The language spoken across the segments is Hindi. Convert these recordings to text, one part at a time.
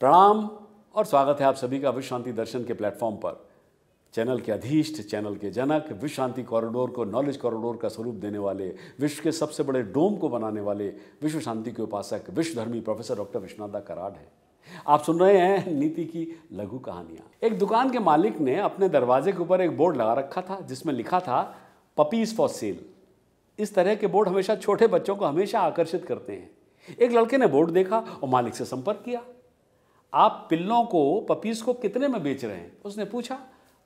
प्रणाम और स्वागत है आप सभी का विश्व शांति दर्शन के प्लेटफॉर्म पर चैनल के अधीष्ट चैनल के जनक विश्व शांति कॉरिडोर को नॉलेज कॉरिडोर का स्वरूप देने वाले विश्व के सबसे बड़े डोम को बनाने वाले विश्व शांति के उपासक विश्वधर्मी प्रोफेसर डॉक्टर विश्वनाथा कराड है आप सुन रहे हैं नीति की लघु कहानियां एक दुकान के मालिक ने अपने दरवाजे के ऊपर एक बोर्ड लगा रखा था जिसमें लिखा था पपीज़ फॉर सेल इस तरह के बोर्ड हमेशा छोटे बच्चों को हमेशा आकर्षित करते हैं एक लड़के ने बोर्ड देखा और मालिक से संपर्क किया आप पिल्लों को पपीस को कितने में बेच रहे हैं उसने पूछा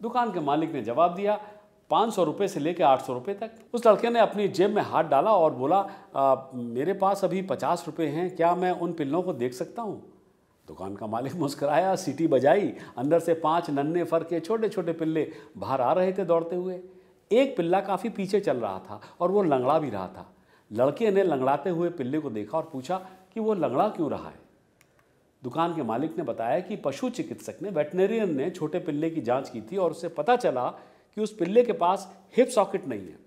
दुकान के मालिक ने जवाब दिया पाँच सौ रुपये से लेकर आठ सौ रुपये तक उस लड़के ने अपनी जेब में हाथ डाला और बोला आ, मेरे पास अभी पचास रुपये हैं क्या मैं उन पिल्लों को देख सकता हूँ दुकान का मालिक मुस्कराया सीटी बजाई अंदर से पांच नन्हे फर के छोटे छोटे पिल्ले बाहर आ रहे थे दौड़ते हुए एक पिल्ला काफ़ी पीछे चल रहा था और वो लंगड़ा भी रहा था लड़के ने लंगड़ाते हुए पिल्ले को देखा और पूछा कि वो लंगड़ा क्यों रहा है दुकान के मालिक ने बताया कि पशु चिकित्सक ने वेटनेरियन ने छोटे पिल्ले की जांच की थी और उसे पता चला कि उस पिल्ले के पास हिप सॉकेट नहीं है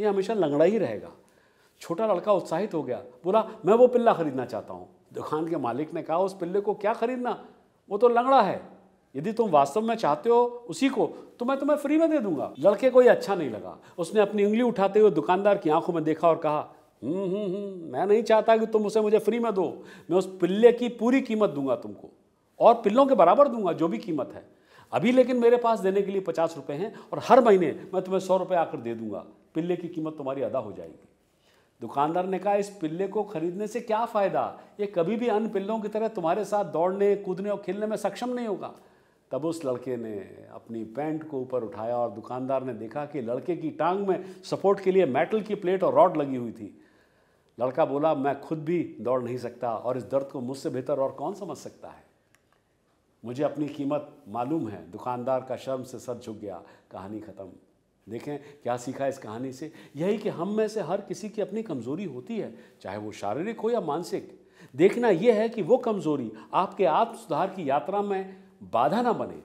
ये हमेशा लंगड़ा ही रहेगा छोटा लड़का उत्साहित हो गया बोला मैं वो पिल्ला खरीदना चाहता हूँ दुकान के मालिक ने कहा उस पिल्ले को क्या खरीदना वो तो लंगड़ा है यदि तुम वास्तव में चाहते हो उसी को तो मैं तुम्हें फ्री में दे दूंगा लड़के को ये अच्छा नहीं लगा उसने अपनी उंगली उठाते हुए दुकानदार की आंखों में देखा और कहा हूँ हूँ हूँ मैं नहीं चाहता कि तुम उसे मुझे फ्री में दो मैं उस पिल्ले की पूरी कीमत दूंगा तुमको और पिल्लों के बराबर दूंगा जो भी कीमत है अभी लेकिन मेरे पास देने के लिए पचास रुपये हैं और हर महीने मैं तुम्हें सौ रुपये आकर दे दूंगा पिल्ले की कीमत तुम्हारी अदा हो जाएगी दुकानदार ने कहा इस पिल्ले को खरीदने से क्या फ़ायदा ये कभी भी अन्य पिल्लों की तरह तुम्हारे साथ दौड़ने कूदने और खेलने में सक्षम नहीं होगा तब उस लड़के ने अपनी पैंट को ऊपर उठाया और दुकानदार ने देखा कि लड़के की टांग में सपोर्ट के लिए मेटल की प्लेट और रॉड लगी हुई थी लड़का बोला मैं खुद भी दौड़ नहीं सकता और इस दर्द को मुझसे बेहतर और कौन समझ सकता है मुझे अपनी कीमत मालूम है दुकानदार का शर्म से सर झुक गया कहानी ख़त्म देखें क्या सीखा इस कहानी से यही कि हम में से हर किसी की अपनी कमज़ोरी होती है चाहे वो शारीरिक हो या मानसिक देखना यह है कि वो कमज़ोरी आपके आत्म सुधार की यात्रा में बाधा ना बने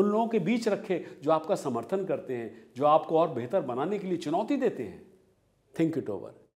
उन लोगों के बीच रखें जो आपका समर्थन करते हैं जो आपको और बेहतर बनाने के लिए चुनौती देते हैं थिंक इट ओवर